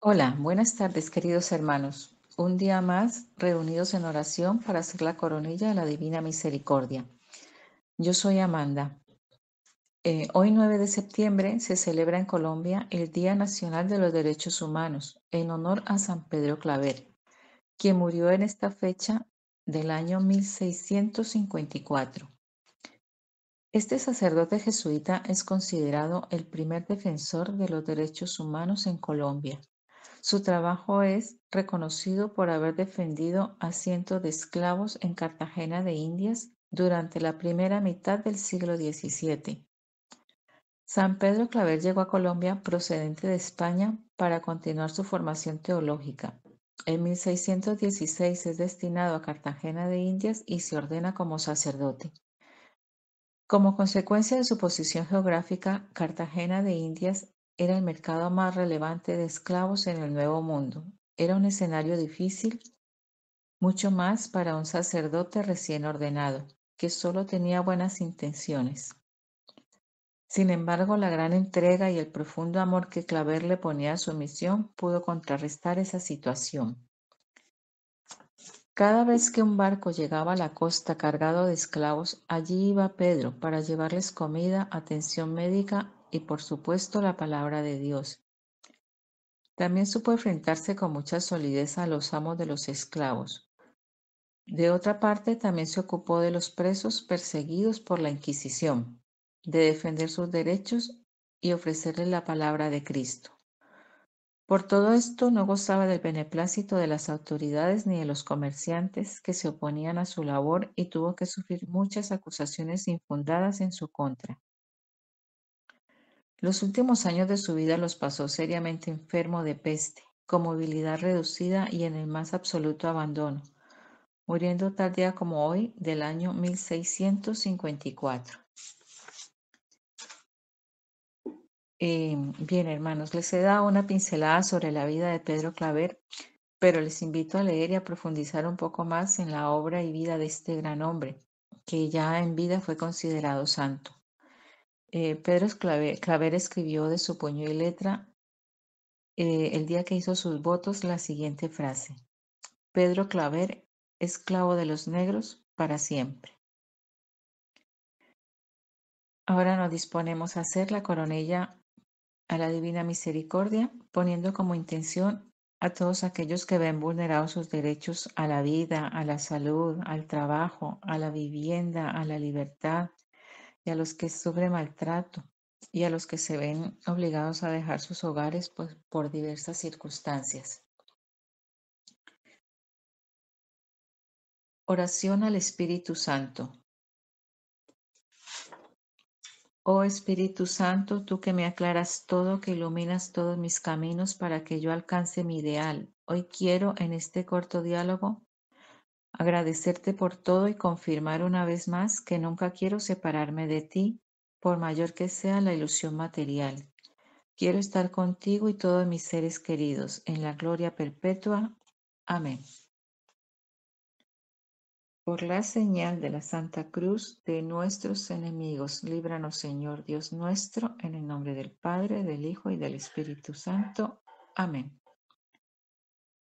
Hola, buenas tardes queridos hermanos. Un día más reunidos en oración para hacer la coronilla de la Divina Misericordia. Yo soy Amanda. Eh, hoy 9 de septiembre se celebra en Colombia el Día Nacional de los Derechos Humanos en honor a San Pedro Claver, quien murió en esta fecha del año 1654. Este sacerdote jesuita es considerado el primer defensor de los derechos humanos en Colombia su trabajo es reconocido por haber defendido a cientos de esclavos en Cartagena de Indias durante la primera mitad del siglo XVII. San Pedro Claver llegó a Colombia procedente de España para continuar su formación teológica. En 1616 es destinado a Cartagena de Indias y se ordena como sacerdote. Como consecuencia de su posición geográfica, Cartagena de Indias era el mercado más relevante de esclavos en el Nuevo Mundo. Era un escenario difícil, mucho más para un sacerdote recién ordenado, que solo tenía buenas intenciones. Sin embargo, la gran entrega y el profundo amor que Claver le ponía a su misión pudo contrarrestar esa situación. Cada vez que un barco llegaba a la costa cargado de esclavos, allí iba Pedro para llevarles comida, atención médica y por supuesto la palabra de Dios. También supo enfrentarse con mucha solidez a los amos de los esclavos. De otra parte, también se ocupó de los presos perseguidos por la Inquisición, de defender sus derechos y ofrecerles la palabra de Cristo. Por todo esto no gozaba del beneplácito de las autoridades ni de los comerciantes que se oponían a su labor y tuvo que sufrir muchas acusaciones infundadas en su contra. Los últimos años de su vida los pasó seriamente enfermo de peste, con movilidad reducida y en el más absoluto abandono, muriendo tal día como hoy del año 1654. Eh, bien, hermanos, les he dado una pincelada sobre la vida de Pedro Claver, pero les invito a leer y a profundizar un poco más en la obra y vida de este gran hombre, que ya en vida fue considerado santo. Eh, Pedro Claver, escribió de su puño y letra eh, el día que hizo sus votos la siguiente frase. Pedro Claver, esclavo de los negros para siempre. Ahora nos disponemos a hacer la coronilla a la Divina Misericordia, poniendo como intención a todos aquellos que ven vulnerados sus derechos a la vida, a la salud, al trabajo, a la vivienda, a la libertad, a los que sufren maltrato y a los que se ven obligados a dejar sus hogares pues, por diversas circunstancias. Oración al Espíritu Santo. Oh Espíritu Santo, tú que me aclaras todo, que iluminas todos mis caminos para que yo alcance mi ideal. Hoy quiero en este corto diálogo agradecerte por todo y confirmar una vez más que nunca quiero separarme de ti, por mayor que sea la ilusión material. Quiero estar contigo y todos mis seres queridos, en la gloria perpetua. Amén. Por la señal de la Santa Cruz de nuestros enemigos, líbranos Señor Dios nuestro, en el nombre del Padre, del Hijo y del Espíritu Santo. Amén.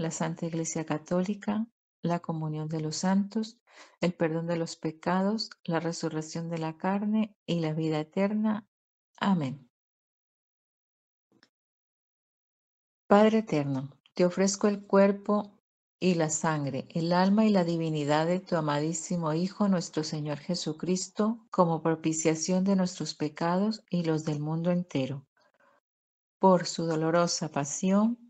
la Santa Iglesia Católica, la comunión de los santos, el perdón de los pecados, la resurrección de la carne y la vida eterna. Amén. Padre eterno, te ofrezco el cuerpo y la sangre, el alma y la divinidad de tu amadísimo Hijo, nuestro Señor Jesucristo, como propiciación de nuestros pecados y los del mundo entero. Por su dolorosa pasión,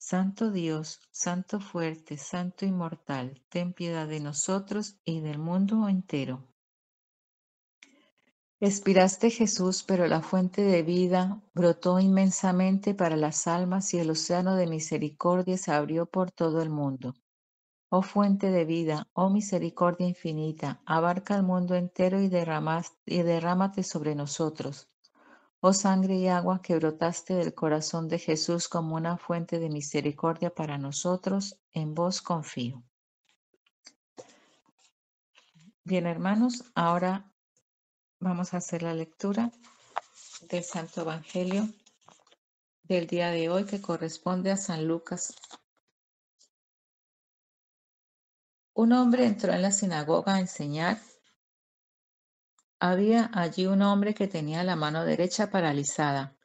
Santo Dios, Santo fuerte, Santo inmortal, ten piedad de nosotros y del mundo entero. Espiraste Jesús, pero la fuente de vida brotó inmensamente para las almas y el océano de misericordia se abrió por todo el mundo. Oh fuente de vida, oh misericordia infinita, abarca el mundo entero y, y derrámate sobre nosotros. Oh sangre y agua que brotaste del corazón de Jesús como una fuente de misericordia para nosotros, en vos confío. Bien, hermanos, ahora vamos a hacer la lectura del Santo Evangelio del día de hoy que corresponde a San Lucas. Un hombre entró en la sinagoga a enseñar había allí un hombre que tenía la mano derecha paralizada.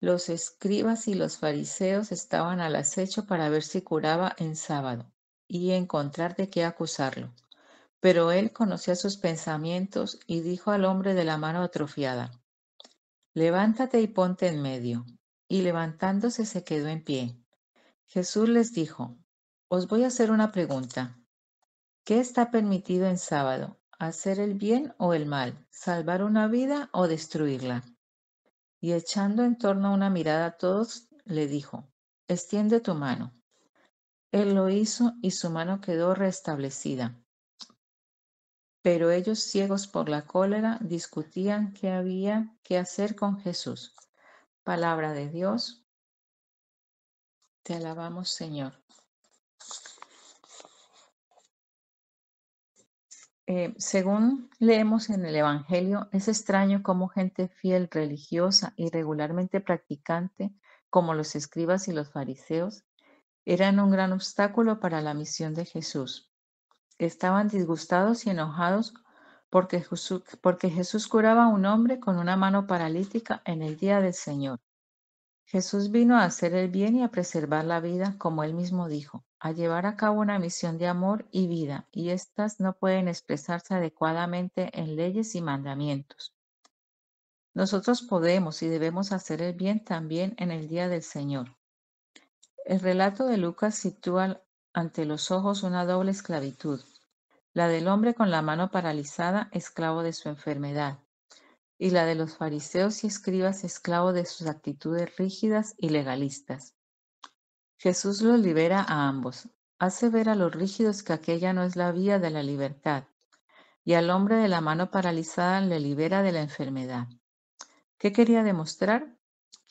Los escribas y los fariseos estaban al acecho para ver si curaba en sábado y encontrar de qué acusarlo. Pero él conocía sus pensamientos y dijo al hombre de la mano atrofiada, Levántate y ponte en medio. Y levantándose se quedó en pie. Jesús les dijo, Os voy a hacer una pregunta. ¿Qué está permitido en sábado? hacer el bien o el mal, salvar una vida o destruirla. Y echando en torno una mirada a todos, le dijo, extiende tu mano. Él lo hizo y su mano quedó restablecida. Pero ellos, ciegos por la cólera, discutían qué había que hacer con Jesús. Palabra de Dios. Te alabamos, Señor. Eh, según leemos en el Evangelio, es extraño cómo gente fiel, religiosa y regularmente practicante, como los escribas y los fariseos, eran un gran obstáculo para la misión de Jesús. Estaban disgustados y enojados porque Jesús curaba a un hombre con una mano paralítica en el día del Señor. Jesús vino a hacer el bien y a preservar la vida, como él mismo dijo a llevar a cabo una misión de amor y vida, y éstas no pueden expresarse adecuadamente en leyes y mandamientos. Nosotros podemos y debemos hacer el bien también en el día del Señor. El relato de Lucas sitúa ante los ojos una doble esclavitud, la del hombre con la mano paralizada, esclavo de su enfermedad, y la de los fariseos y escribas, esclavo de sus actitudes rígidas y legalistas. Jesús los libera a ambos, hace ver a los rígidos que aquella no es la vía de la libertad, y al hombre de la mano paralizada le libera de la enfermedad. ¿Qué quería demostrar?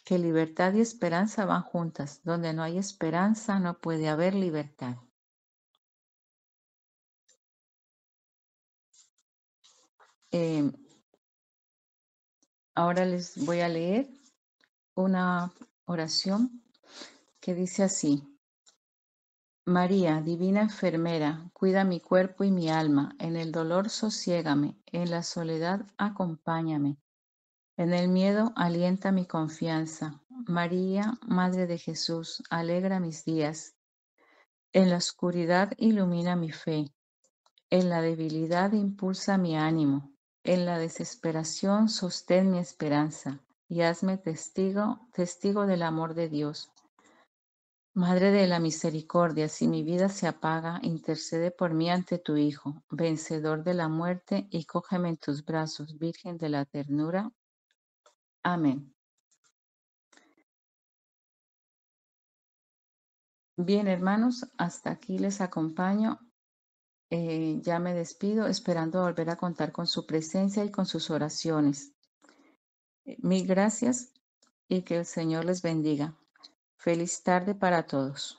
Que libertad y esperanza van juntas. Donde no hay esperanza no puede haber libertad. Em, ahora les voy a leer una oración que dice así, María, divina enfermera, cuida mi cuerpo y mi alma, en el dolor sosiégame, en la soledad acompáñame, en el miedo alienta mi confianza. María, Madre de Jesús, alegra mis días, en la oscuridad ilumina mi fe, en la debilidad impulsa mi ánimo, en la desesperación sostén mi esperanza y hazme testigo, testigo del amor de Dios. Madre de la misericordia, si mi vida se apaga, intercede por mí ante tu Hijo, vencedor de la muerte, y cógeme en tus brazos, Virgen de la ternura. Amén. Bien, hermanos, hasta aquí les acompaño. Eh, ya me despido, esperando volver a contar con su presencia y con sus oraciones. Mil gracias y que el Señor les bendiga. Feliz tarde para todos.